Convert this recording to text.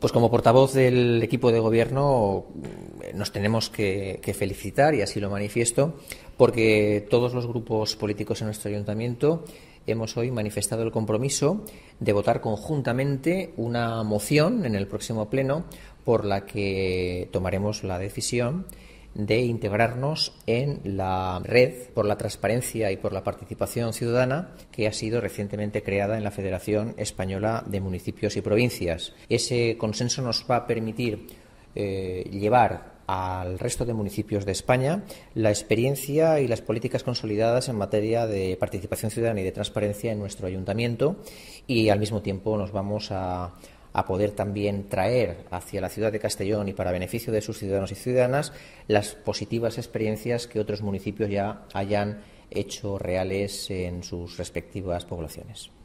Pues como portavoz del equipo de gobierno mm, nos tenemos que, que, felicitar, y así lo manifiesto, porque todos los grupos políticos en nuestro ayuntamiento hemos hoy manifestado el compromiso de votar conjuntamente una moción en el próximo pleno por la que tomaremos la decisión de integrarnos en la red por la transparencia y por la participación ciudadana que ha sido recientemente creada en la Federación Española de Municipios y Provincias. Ese consenso nos va a permitir eh, llevar al resto de municipios de España la experiencia y las políticas consolidadas en materia de participación ciudadana y de transparencia en nuestro ayuntamiento y al mismo tiempo nos vamos a a poder también traer hacia la ciudad de Castellón y para beneficio de sus ciudadanos y ciudadanas las positivas experiencias que otros municipios ya hayan hecho reales en sus respectivas poblaciones.